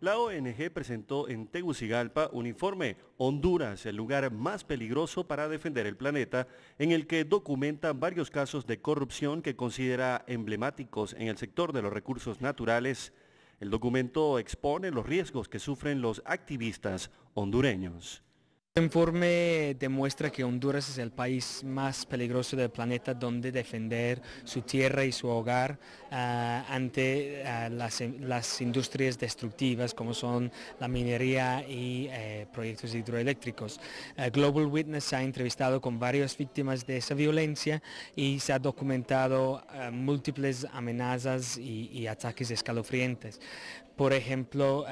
La ONG presentó en Tegucigalpa un informe, Honduras, el lugar más peligroso para defender el planeta, en el que documenta varios casos de corrupción que considera emblemáticos en el sector de los recursos naturales. El documento expone los riesgos que sufren los activistas hondureños. El este informe demuestra que Honduras es el país más peligroso del planeta donde defender su tierra y su hogar ah, ante ah, las, industrias destructivas como son la minería y eh, proyectos hidroeléctricos. Ah, Global Witness ha entrevistado con varias víctimas de esa violencia y se ha documentado múltiples amenazas y, ataques escalofriantes por ejemplo,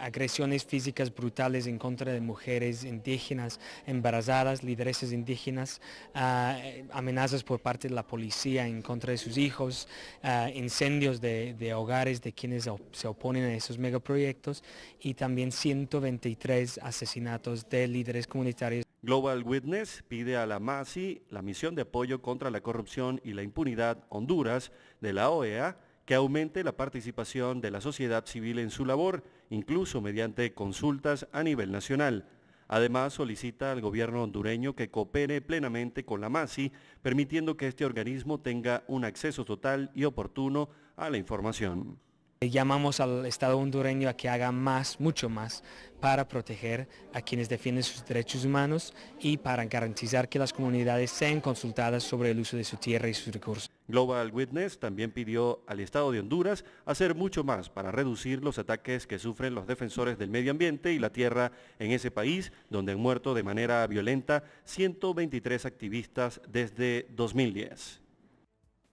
agresiones físicas brutales en contra de mujeres en indígenas, embarazadas, lideresas indígenas, ah, eh, amenazas por parte de la policía en contra de sus hijos, ah, incendios de, de, hogares de quienes se oponen a esos megaproyectos y también 123 asesinatos de líderes comunitarios. Global Witness pide a la MASI, la Misión de Apoyo contra la Corrupción y la Impunidad Honduras de la OEA, que aumente la participación de la sociedad civil en su labor, incluso mediante consultas a nivel nacional. Además, solicita al gobierno hondureño que coopere plenamente con la MASI, permitiendo que este organismo tenga un acceso total y oportuno a la información. Eh, llamamos al Estado hondureño a que haga más, mucho más, para proteger a quienes defienden sus derechos humanos y para garantizar que las comunidades sean consultadas sobre el uso de su tierra y sus recursos. Global Witness también pidió al Estado de Honduras hacer mucho más para reducir los ataques que sufren los defensores del medio ambiente y la tierra en ese país, donde han muerto de manera violenta 123 activistas desde 2010.